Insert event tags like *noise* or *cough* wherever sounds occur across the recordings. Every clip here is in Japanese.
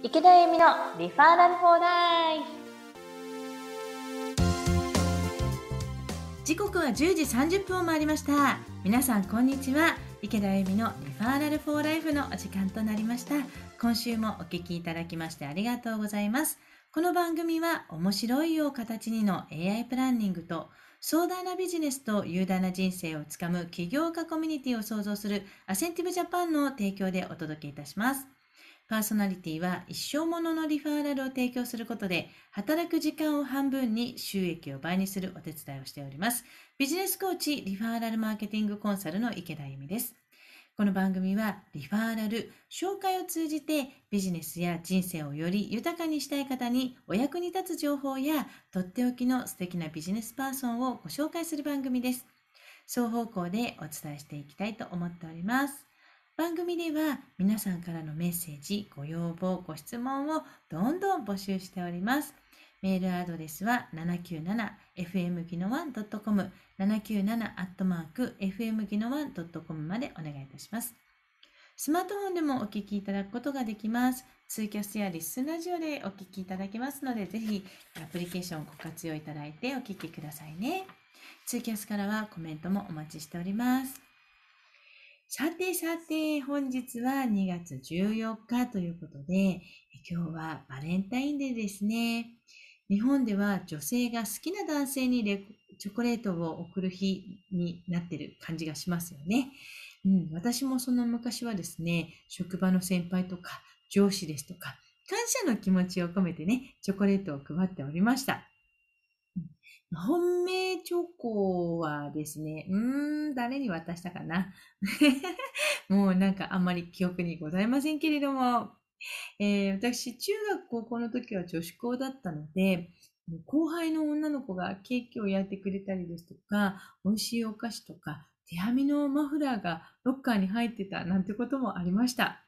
池田由美のリファーラルフォーライフ時刻は10時30分を回りました皆さんこんにちは池田由美のリファーラルフォーライフのお時間となりました今週もお聞きいただきましてありがとうございますこの番組は面白いよう形にの AI プランニングと壮大なビジネスと雄大な人生をつかむ起業家コミュニティを創造するアセンティブジャパンの提供でお届けいたします。パーソナリティは一生もののリファーラルを提供することで、働く時間を半分に収益を倍にするお手伝いをしております。ビジネスコーチ、リファーラルマーケティングコンサルの池田由美です。この番組はリファーラル、紹介を通じてビジネスや人生をより豊かにしたい方にお役に立つ情報やとっておきの素敵なビジネスパーソンをご紹介する番組です。双方向でお伝えしていきたいと思っております。番組では皆さんからのメッセージ、ご要望、ご質問をどんどん募集しております。メールアドレスは 797fm i n ワン .com 797アットマーク fm ギノワン .com までお願いいたします。スマートフォンでもお聞きいただくことができます。ツイキャスやリスンラジオでお聞きいただけますので、ぜひアプリケーションをご活用いただいてお聞きくださいね。ツイキャスからはコメントもお待ちしております。さてさて、本日は2月14日ということで、今日はバレンタインデーですね。日本では女性が好きな男性にレチョコレートを贈る日になってる感じがしますよね。うん、私もその昔はですね、職場の先輩とか上司ですとか、感謝の気持ちを込めてね、チョコレートを配っておりました。本命チョコはですね、うーん、誰に渡したかな。*laughs* もうなんかあんまり記憶にございませんけれども、えー、私、中学高校の時は女子校だったので、後輩の女の子がケーキを焼いてくれたりですとか、美味しいお菓子とか、手編みのマフラーがロッカーに入ってたなんてこともありました。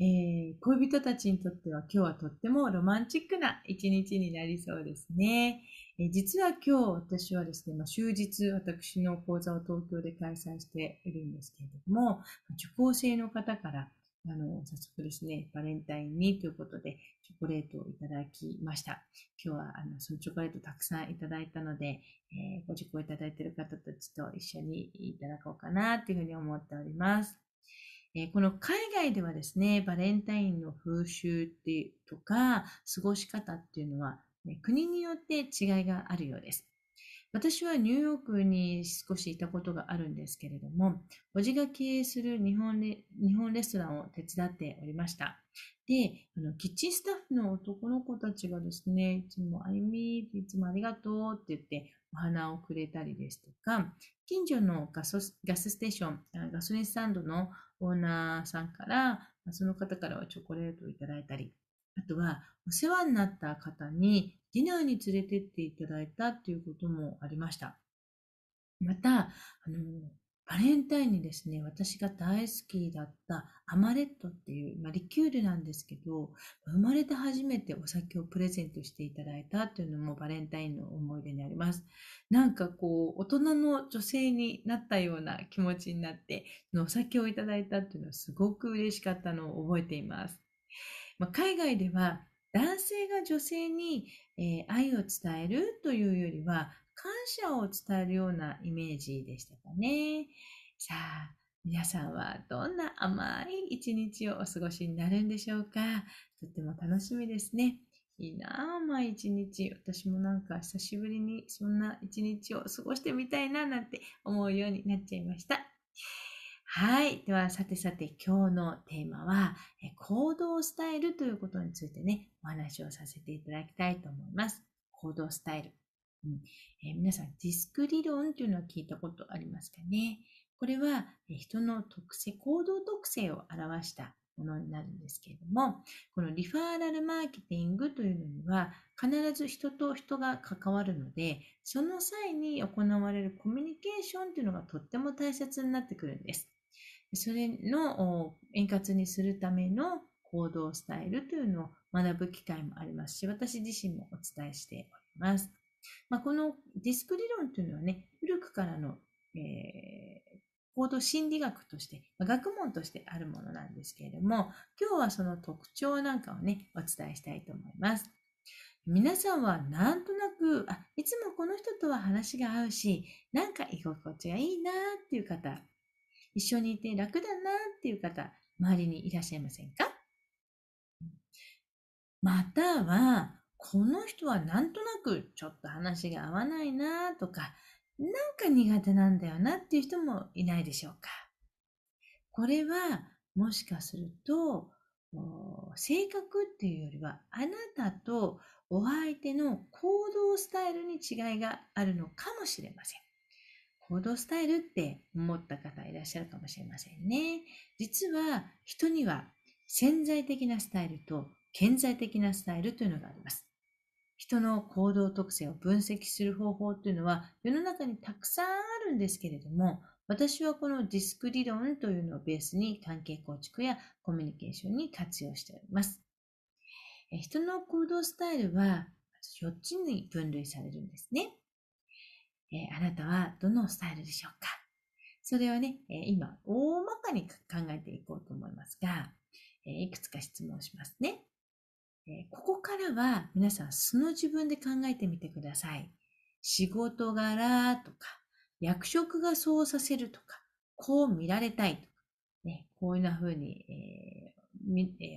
えー、恋人たちにとっては今日はとってもロマンチックな一日になりそうですね。えー、実は今日私はですね、まあ、終日私の講座を東京で開催しているんですけれども、受講生の方からあの、早速ですね、バレンタインにということで、チョコレートをいただきました。今日は、あの、そのチョコレートたくさんいただいたので、えー、ご受講いただいている方たちと一緒にいただこうかな、というふうに思っております。えー、この海外ではですね、バレンタインの風習ってとか、過ごし方っていうのは、ね、国によって違いがあるようです。私はニューヨークに少しいたことがあるんですけれども、おじが経営する日本レ日本レストランを手伝っておりました。で、あのキッチンスタッフの男の子たちがですね、いつもあみ、いつもありがとうって言ってお花をくれたりですとか、近所のガスガスステーション、ガソリンスタンドのオーナーさんから、その方からはチョコレートをいただいたり、あとはお世話になった方にディナーに連れてっていただいたということもありました。また、あの、バレンタインにですね、私が大好きだったアマレットっていう、まあ、リキュールなんですけど、生まれて初めてお酒をプレゼントしていただいたっていうのもバレンタインの思い出になります。なんかこう、大人の女性になったような気持ちになって、お酒をいただいたっていうのはすごく嬉しかったのを覚えています。まあ、海外では男性が女性に、えー、愛を伝えるというよりは感謝を伝えるようなイメージでしたかね。さあ、皆さんはどんな甘い一日をお過ごしになるんでしょうかとっても楽しみですね。いいなあ、甘い一日。私もなんか久しぶりにそんな一日を過ごしてみたいななんて思うようになっちゃいました。はい。では、さてさて今日のテーマは、行動スタイルということについてね、お話をさせていただきたいと思います。行動スタイル。うん、えー、皆さん、ディスク理論というのは聞いたことありますかね。これは人の特性、行動特性を表したものになるんですけれども、このリファーラルマーケティングというのには必ず人と人が関わるので、その際に行われるコミュニケーションというのがとっても大切になってくるんです。それの円滑にするための行動スタイルというのを学ぶ機会もありますし、私自身もお伝えしております。まあ、このディスク理論というのはね、古くからの、えー、行動心理学として、まあ、学問としてあるものなんですけれども、今日はその特徴なんかをね、お伝えしたいと思います。皆さんはなんとなく、あ、いつもこの人とは話が合うし、なんか居心地がいいなっていう方、一緒にいて楽だなっていう方、周りにいらっしゃいませんかまたは、この人はなんとなくちょっと話が合わないなとか、なんか苦手なんだよなっていう人もいないでしょうか。これはもしかすると、性格っていうよりはあなたとお相手の行動スタイルに違いがあるのかもしれません。行動スタイルって思った方いらっしゃるかもしれませんね。実は人には潜在的なスタイルと顕在的なスタイルというのがあります。人の行動特性を分析する方法というのは世の中にたくさんあるんですけれども私はこのディスク理論というのをベースに関係構築やコミュニケーションに活用しております人の行動スタイルは4つに分類されるんですねあなたはどのスタイルでしょうかそれをね、今、大まかに考えていこうと思いますが、いくつか質問しますね。ここからは皆さん素の自分で考えてみてください。仕事柄とか、役職がそうさせるとか、こう見られたいとか、ね、こういうふうに、え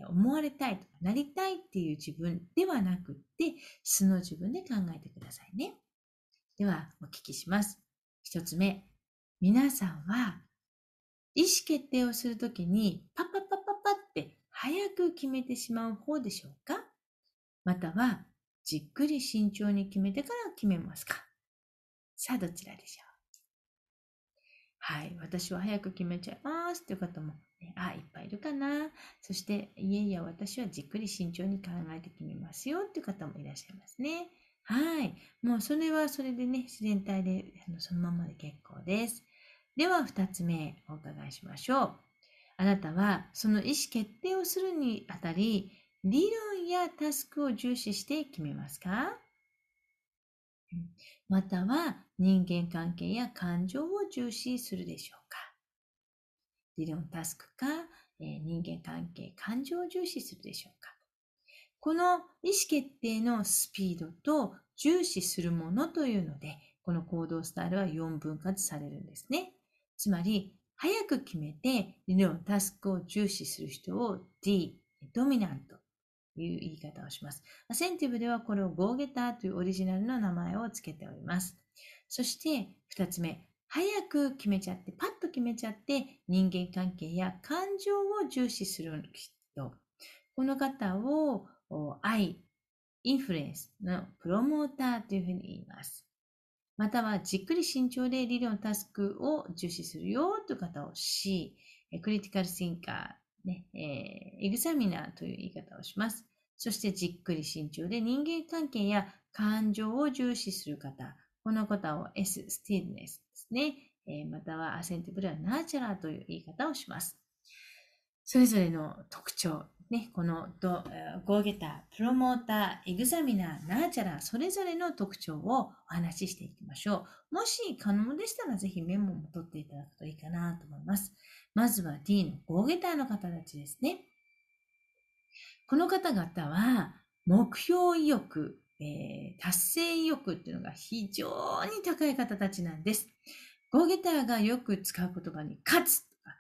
ー、思われたいとか、なりたいっていう自分ではなくって、素の自分で考えてくださいね。では、お聞きします。一つ目。皆さんは、意思決定をするときに、パパ早く決めてしまう方でしょうかまたは、じっくり慎重に決めてから決めますかさあ、どちらでしょうはい、私は早く決めちゃいますという方も、ね、あ、いっぱいいるかな。そして、いえいや、私はじっくり慎重に考えて決めますよという方もいらっしゃいますね。はい。もうそれはそれでね、自然体であのそのままで結構です。では、2つ目お伺いしましょう。あなたはその意思決定をするにあたり、理論やタスクを重視して決めますかまたは人間関係や感情を重視するでしょうか理論タスクか、え人間関係、感情を重視するでしょうかこの意思決定のスピードと重視するものというので、この行動スタイルは4分割されるんですね。つまり、早く決めて、理タスクを重視する人を D、ドミナントという言い方をします。アセンティブではこれを Go ゲターというオリジナルの名前を付けております。そして2つ目、早く決めちゃって、パッと決めちゃって人間関係や感情を重視する人。この方を愛、インフルエンスのプロモーターというふうに言います。またはじっくり慎重で理論タスクを重視するよという方を C、クリティカルシンカー、ねえー、エグザミナーという言い方をします。そしてじっくり慎重で人間関係や感情を重視する方、この方を S、スティーブネスですね。えー、またはアセンティブではナーチャラーという言い方をします。それぞれの特徴、ね、このドゴーゲター、プロモーター、エグザミナー、ナーチャラー、それぞれの特徴をお話ししていきましょう。もし可能でしたら、ぜひメモも取っていただくといいかなと思います。まずは D のゴーゲターの方たちですね。この方々は、目標意欲、えー、達成意欲っていうのが非常に高い方たちなんです。ゴーゲターがよく使う言葉に、勝つとか、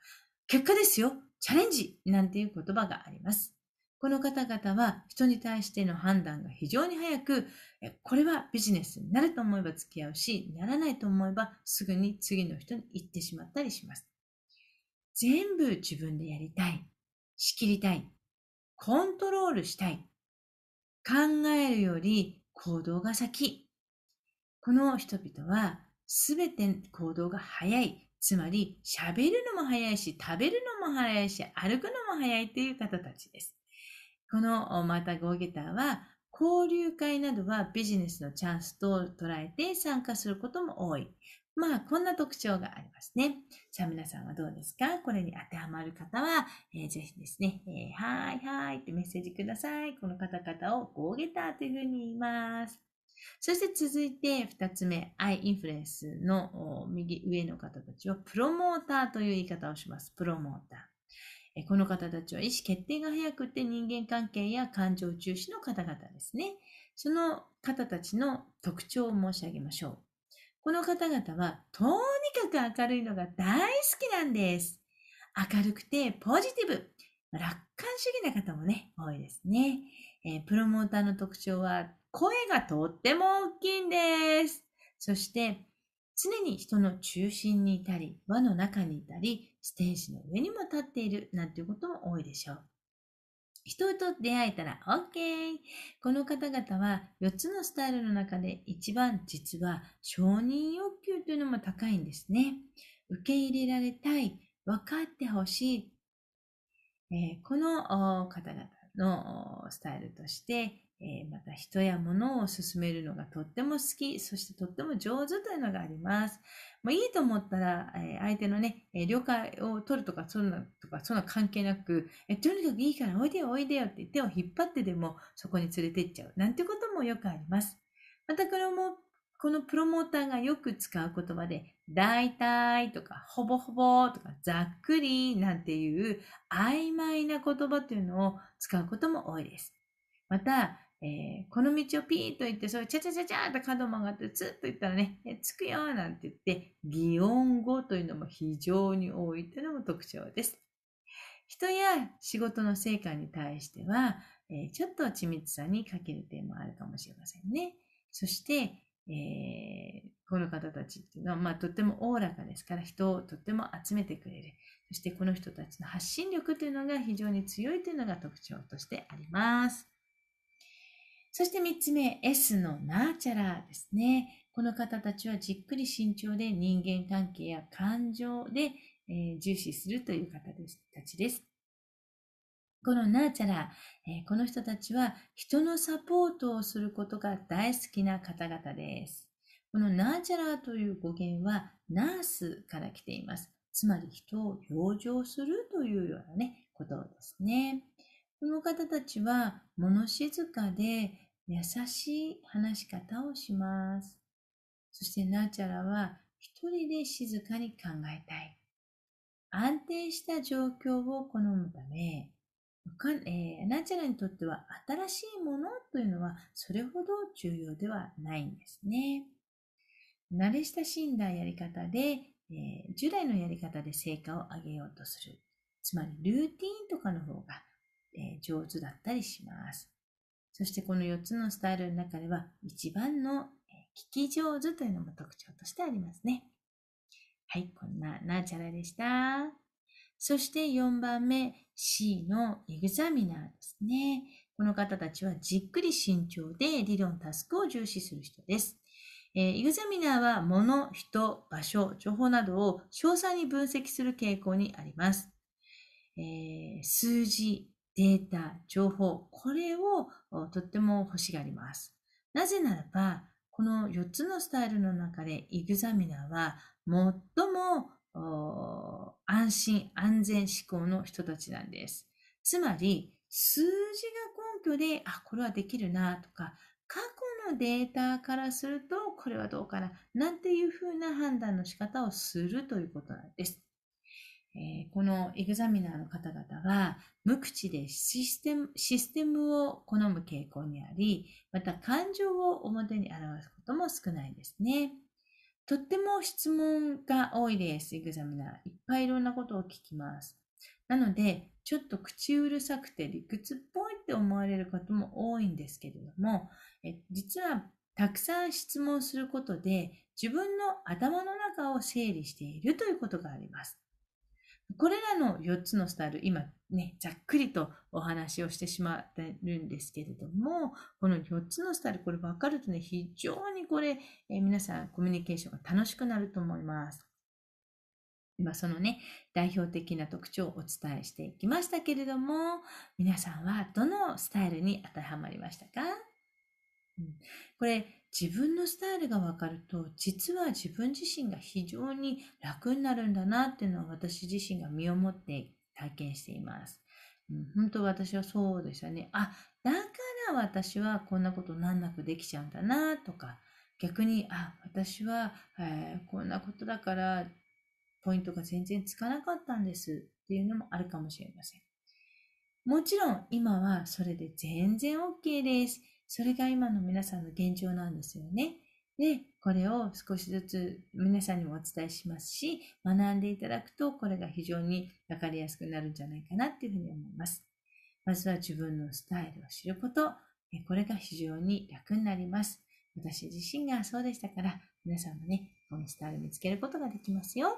結果ですよチャレンジなんていう言葉があります。この方々は人に対しての判断が非常に早く、これはビジネスになると思えば付き合うし、ならないと思えばすぐに次の人に行ってしまったりします。全部自分でやりたい、仕切りたい、コントロールしたい、考えるより行動が先。この人々はすべて行動が早い、つまり、喋るのも早いし、食べるのも早いし、歩くのも早いという方たちです。このまたゴーゲターは、交流会などはビジネスのチャンスと捉えて参加することも多い。まあ、こんな特徴がありますね。さあ、皆さんはどうですかこれに当てはまる方は、えー、ぜひですね、えー、はいはいってメッセージください。この方々をゴーゲターというふうに言います。そして続いて2つ目、アイインフルエンスの右上の方たちはプロモーターという言い方をします。プロモーター。この方たちは意思決定が早くて人間関係や感情重視の方々ですね。その方たちの特徴を申し上げましょう。この方々はとにかく明るいのが大好きなんです。明るくてポジティブ。楽観主義な方もね、多いですね。えー、プロモーターの特徴は声がとっても大きいんです。そして、常に人の中心にいたり、輪の中にいたり、ステージの上にも立っているなんていうことも多いでしょう。人と出会えたら OK! この方々は4つのスタイルの中で一番実は承認欲求というのも高いんですね。受け入れられたい、分かってほしい。えー、この方々のスタイルとしてえー、また人や物を進めるのがとっても好き、そしてとっても上手というのがあります。まあ、いいと思ったら、えー、相手のね、えー、了解を取るとか、そんな、とか、そんな関係なく、えとにかくいいからおいでよおいでよって手を引っ張ってでもそこに連れてっちゃう。なんてこともよくあります。またこれも、このプロモーターがよく使う言葉で、大体とか、ほぼほぼとか、ざっくりなんていう曖昧な言葉というのを使うことも多いです。また、えー、この道をピーと言って、そうチャチャチャチャって角曲がって、ツッと行ったらね、えつくよなんて言って、擬音語というのも非常に多いというのも特徴です。人や仕事の成果に対しては、えー、ちょっと緻密さに欠ける点もあるかもしれませんね。そして、えー、この方たちっていうのは、まあ、とってもおおらかですから人をとっても集めてくれるそしてこの人たちの発信力というのが非常に強いというのが特徴としてあります。そして3つ目、S のナーチャラーですね。この方たちはじっくり慎重で人間関係や感情で、え重視するという方たちです。このナーチャラー、えこの人たちは人のサポートをすることが大好きな方々です。このナーチャラーという語源はナースから来ています。つまり人を養生するというようなね、ことですね。この方たちは物静かで、優しい話し方をします。そしてナーチャラは一人で静かに考えたい。安定した状況を好むため、えー、ナチャラにとっては新しいものというのはそれほど重要ではないんですね。慣れ親しんだやり方で、えー、従来のやり方で成果を上げようとする。つまりルーティンとかの方が、えー、上手だったりします。そしてこの4つのスタイルの中では一番の聞き上手というのも特徴としてありますね。はい、こんなナーチャラでした。そして4番目、C のエグザミナーですね。この方たちはじっくり慎重で理論タスクを重視する人です。えー、エグザミナーは物、人、場所、情報などを詳細に分析する傾向にあります。えー、数字、データ、情報、これをとっても欲しがります。なぜならば、この4つのスタイルの中でイグザミナーは最も安心安全志向の人たちなんです。つまり、数字が根拠で、あ、これはできるなとか、過去のデータからすると、これはどうかな、なんていうふうな判断の仕方をするということなんです。えー、このエグザミナーの方々は、無口でシステム、システムを好む傾向にあり、また感情を表に表すことも少ないですね。とっても質問が多いです、エグザミナー。いっぱいいろんなことを聞きます。なので、ちょっと口うるさくて理屈っぽいって思われる方も多いんですけれども、え実はたくさん質問することで自分の頭の中を整理しているということがあります。これらの4つのスタイル、今ね、ざっくりとお話をしてしまってるんですけれども、この4つのスタイル、これ分かるとね、非常にこれ、え皆さんコミュニケーションが楽しくなると思います。今そのね、代表的な特徴をお伝えしていきましたけれども、皆さんはどのスタイルに当てはまりましたかこれ自分のスタイルが分かると実は自分自身が非常に楽になるんだなっていうのは私自身が身をもって体験しています。うん、本当私はそうでしたね。あ、だから私はこんなこと難なくできちゃうんだなとか逆にあ、私は、えー、こんなことだからポイントが全然つかなかったんですっていうのもあるかもしれません。もちろん今はそれで全然 OK です。それが今の皆さんの現状なんですよね。で、これを少しずつ皆さんにもお伝えしますし、学んでいただくと、これが非常に分かりやすくなるんじゃないかなっていうふうに思います。まずは自分のスタイルを知ること、これが非常に楽になります。私自身がそうでしたから、皆さんもね、このスタイル見つけることができますよ。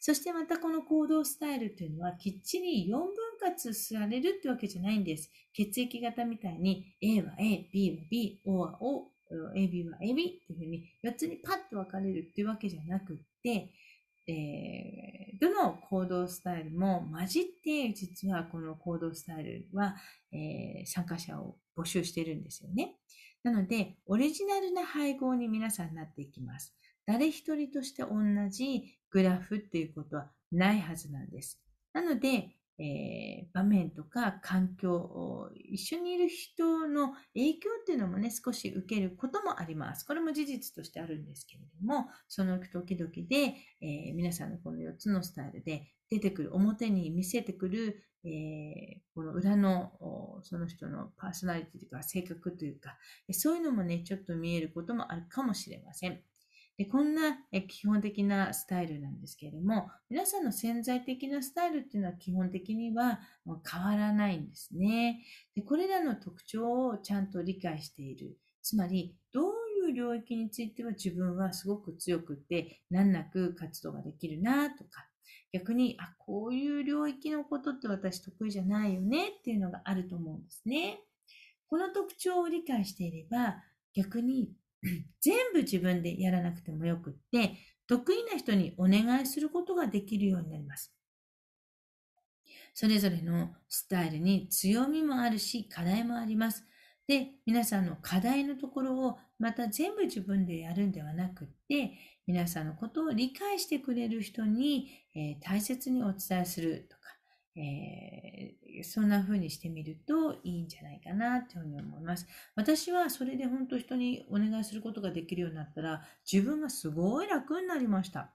そしてまたこの行動スタイルというのはきっちり4分割されるってわけじゃないんです。血液型みたいに A は A、B は B、O は O、AB は AB っていうふうに4つにパッと分かれるっていうわけじゃなくって、えー、どの行動スタイルも混じって実はこの行動スタイルは、えー、参加者を募集してるんですよね。なのでオリジナルな配合に皆さんなっていきます。誰一人として同じグラフっていうことはないはずなんです。なので、えー、場面とか環境、一緒にいる人の影響っていうのもね、少し受けることもあります。これも事実としてあるんですけれども、その時々で、えー、皆さんのこの4つのスタイルで出てくる、表に見せてくる、えー、この裏のその人のパーソナリティとか性格というか、そういうのもね、ちょっと見えることもあるかもしれません。で、こんな基本的なスタイルなんですけれども、皆さんの潜在的なスタイルっていうのは基本的には変わらないんですね。で、これらの特徴をちゃんと理解している。つまり、どういう領域については自分はすごく強くて難なく活動ができるなとか、逆に、あ、こういう領域のことって私得意じゃないよねっていうのがあると思うんですね。この特徴を理解していれば、逆に *clears throat* 全部自分でやらなくてもよくって、得意な人にお願いすることができるようになります。それぞれのスタイルに強みもあるし、課題もあります。で、皆さんの課題のところをまた全部自分でやるんではなくって、皆さんのことを理解してくれる人に、えー、大切にお伝えするとえー、そんな風にしてみるといいんじゃないかなというふうに思います。私はそれで本当人にお願いすることができるようになったら自分がすごい楽になりました。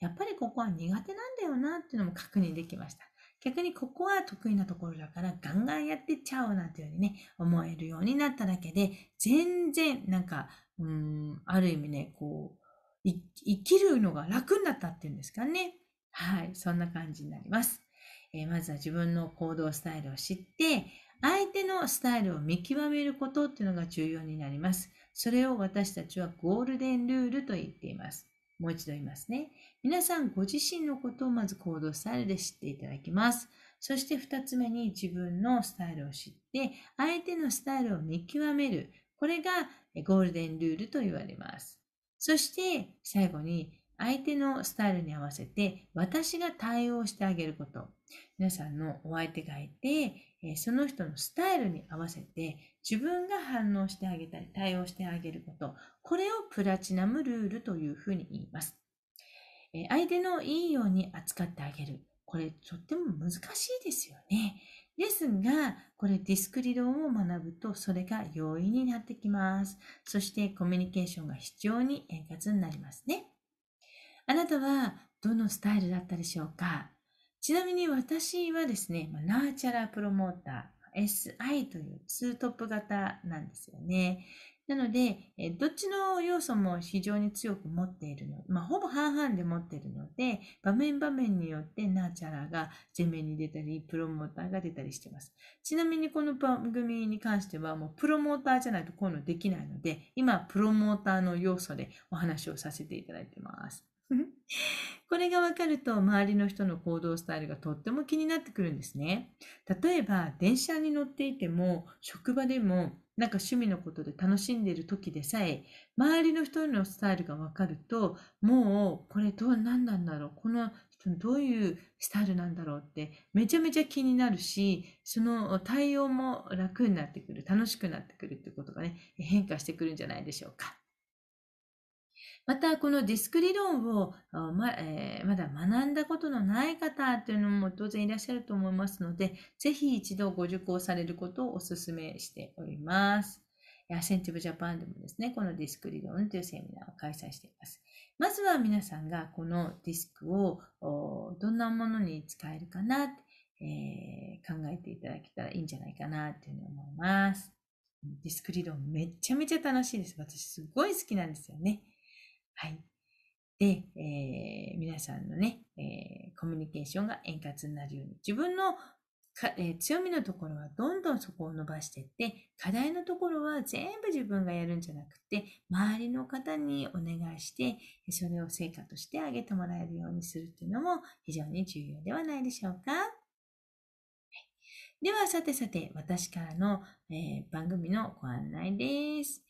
やっぱりここは苦手なんだよなっていうのも確認できました。逆にここは得意なところだからガンガンやってっちゃおうなんていうふうにね、思えるようになっただけで、全然なんか、うん、ある意味ね、こう、生きるのが楽になったっていうんですかね。はい、そんな感じになります。えー、まずは自分の行動スタイルを知って、相手のスタイルを見極めることっていうのが重要になります。それを私たちはゴールデンルールと言っています。もう一度言いますね。皆さんご自身のことをまず行動スタイルで知っていただきます。そして二つ目に自分のスタイルを知って、相手のスタイルを見極める。これがゴールデンルールと言われます。そして最後に相手のスタイルに合わせて私が対応してあげること。皆さんのお相手がいて、えその人のスタイルに合わせて自分が反応してあげたり対応してあげること、これをプラチナムルールというふうに言います。え相手のいいように扱ってあげる。これとっても難しいですよね。ですが、これディスク理論を学ぶとそれが容易になってきます。そしてコミュニケーションが非常に円滑になりますね。あなたはどのスタイルだったでしょうかちなみに私はですね、ナーチャラープロモーター SI というツートップ型なんですよね。なので、どっちの要素も非常に強く持っているの、まあ、ほぼ半々で持っているので、場面場面によってナーチャラが前面に出たり、プロモーターが出たりしてます。ちなみにこの番組に関しては、もうプロモーターじゃないとこういうのできないので、今、プロモーターの要素でお話をさせていただいてます。*laughs* これがわかると周りの人の行動スタイルがとっても気になってくるんですね。例えば電車に乗っていても職場でもなんか趣味のことで楽しんでいる時でさえ周りの人のスタイルがわかるともうこれどう何なんだろうこの人どういうスタイルなんだろうってめちゃめちゃ気になるしその対応も楽になってくる楽しくなってくるってことがね変化してくるんじゃないでしょうか。また、このディスク理論をま,、えー、まだ学んだことのない方というのも当然いらっしゃると思いますので、ぜひ一度ご受講されることをお勧めしております。アセンティブジャパンでもですね、このディスク理論というセミナーを開催しています。まずは皆さんがこのディスクをどんなものに使えるかな、えー、考えていただけたらいいんじゃないかなというふうに思います。ディスク理論めちゃめちゃ楽しいです。私すごい好きなんですよね。はい。で、えー、皆さんのね、えー、コミュニケーションが円滑になるように、自分のか、えー、強みのところはどんどんそこを伸ばしていって、課題のところは全部自分がやるんじゃなくて、周りの方にお願いして、それを成果としてあげてもらえるようにするっていうのも非常に重要ではないでしょうか。では、さてさて、私からの、えー、番組のご案内です。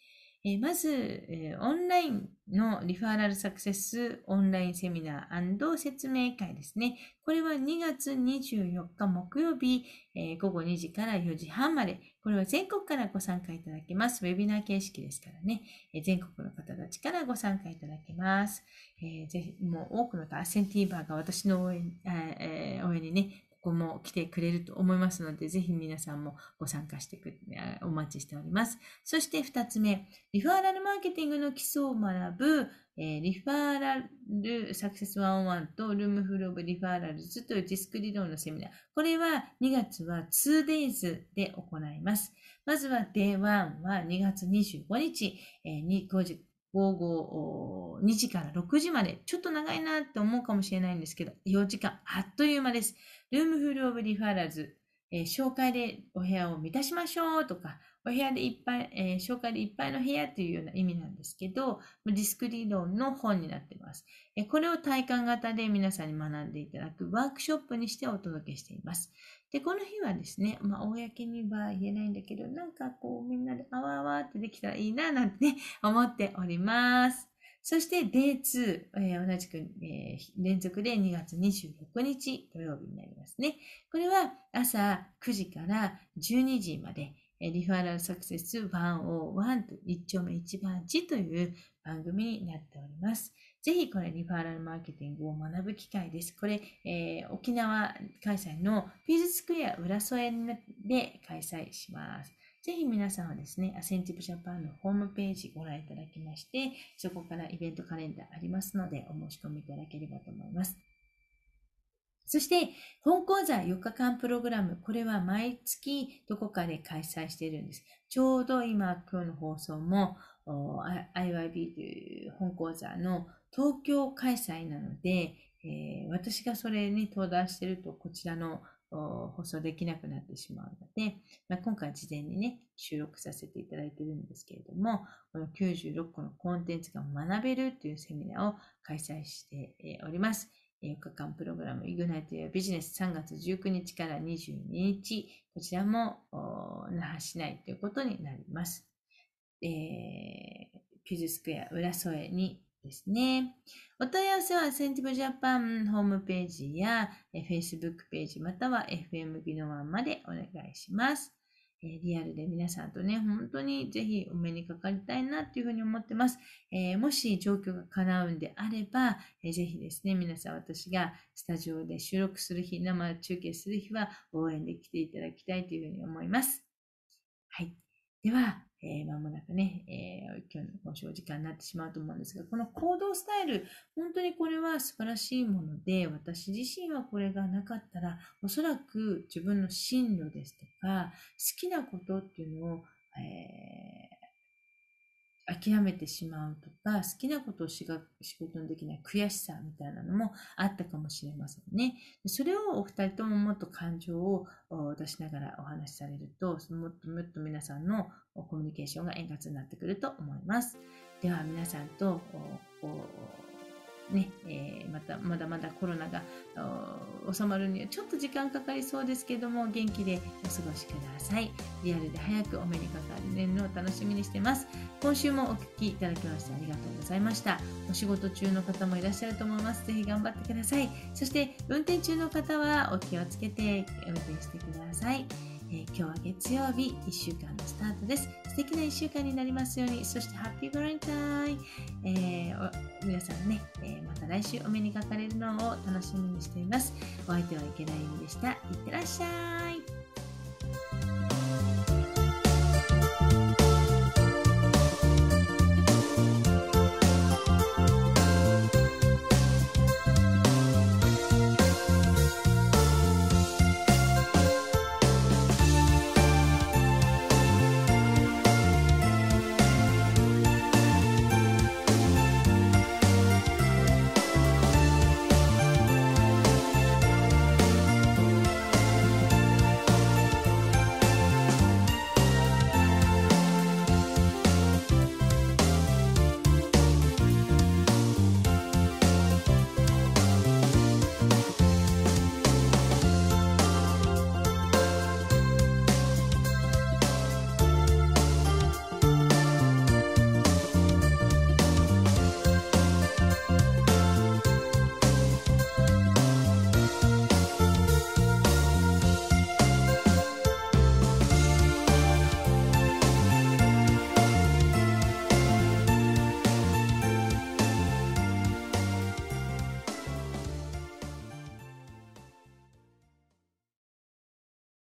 えー、まず、えー、オンラインのリファーラルサクセスオンラインセミナー説明会ですね。これは2月24日木曜日、えー、午後2時から4時半まで。これは全国からご参加いただけます。ウェビナー形式ですからね。えー、全国の方たちからご参加いただけます。えー、ぜひ、もう多くのアセンティーバーが私の応援,、えー、応援にね、ここも来てくれると思いますので、ぜひ皆さんもご参加してく、お待ちしております。そして2つ目、リファーラルマーケティングの基礎を学ぶ、えー、リファーラルサクセス101とルームフルオブリファーラルズというディスク理論のセミナー。これは2月は 2days で行います。まずは Day1 は2月25日、えー、5時午後2時から6時まで、ちょっと長いなって思うかもしれないんですけど、4時間あっという間です。ルームフルオブリファラーズ、えー、紹介でお部屋を満たしましょうとか、お部屋でいっぱい、えー、紹介でいっぱいの部屋というような意味なんですけど、ディスク理論の本になっています、えー。これを体感型で皆さんに学んでいただくワークショップにしてお届けしています。で、この日はですね、まあ、公には言えないんだけど、なんかこう、みんなであわあわってできたらいいな、なんてね、思っております。そして、デイ2えー、同じく、えー、連続で2月26日土曜日になりますね。これは朝9時から12時まで、リファラルサクセス101と1丁目1番地という番組になっております。ぜひこれリファーラルマーケティングを学ぶ機会です。これ、えー、沖縄開催のフィズスクエア浦添で開催します。ぜひ皆さんはですね、アセンティブジャパンのホームページご覧いただきまして、そこからイベントカレンダーありますので、お申し込みいただければと思います。そして、本講座4日間プログラム、これは毎月どこかで開催しているんです。ちょうど今、今日の放送も IYB という本講座の東京開催なので、えー、私がそれに登壇してると、こちらの放送できなくなってしまうので、まあ、今回事前にね、収録させていただいてるんですけれども、この96個のコンテンツが学べるというセミナーを開催しております。4日間プログラム、イグナイトやビジネス3月19日から22日、こちらも那覇市内ということになります。えー、ピュージスクエア浦添にですね。お問い合わせはセンティブジャパンホームページや Facebook ページまたは FM ビノワンまでお願いします。えリアルで皆さんとね、本当にぜひお目にかかりたいなっていうふうに思ってます。えー、もし状況が叶うんであれば、えー、ぜひですね、皆さん私がスタジオで収録する日、生中継する日は応援で来ていただきたいというふうに思います。はい。では、えー、まもなくね、えー、今日のご正直になってしまうと思うんですが、この行動スタイル、本当にこれは素晴らしいもので、私自身はこれがなかったら、おそらく自分の進路ですとか、好きなことっていうのを、えー諦めてしまうとか、好きなことを仕事にできない悔しさみたいなのもあったかもしれませんね。それをお二人とももっと感情を出しながらお話しされると、もっともっと皆さんのコミュニケーションが円滑になってくると思います。では皆さんと、ね、えー、また、まだまだコロナが収まるにはちょっと時間かかりそうですけども、元気でお過ごしください。リアルで早くお目にかかる年のを楽しみにしてます。今週もお聴きいただきましてありがとうございました。お仕事中の方もいらっしゃると思います。ぜひ頑張ってください。そして、運転中の方はお気をつけて運転してください。え今日は月曜日1週間のスタートです素敵な1週間になりますようにそしてハッピーバレンタイン、えー、皆さんね、えー、また来週お目にかかれるのを楽しみにしていますお相手はいけないんでしたいってらっしゃい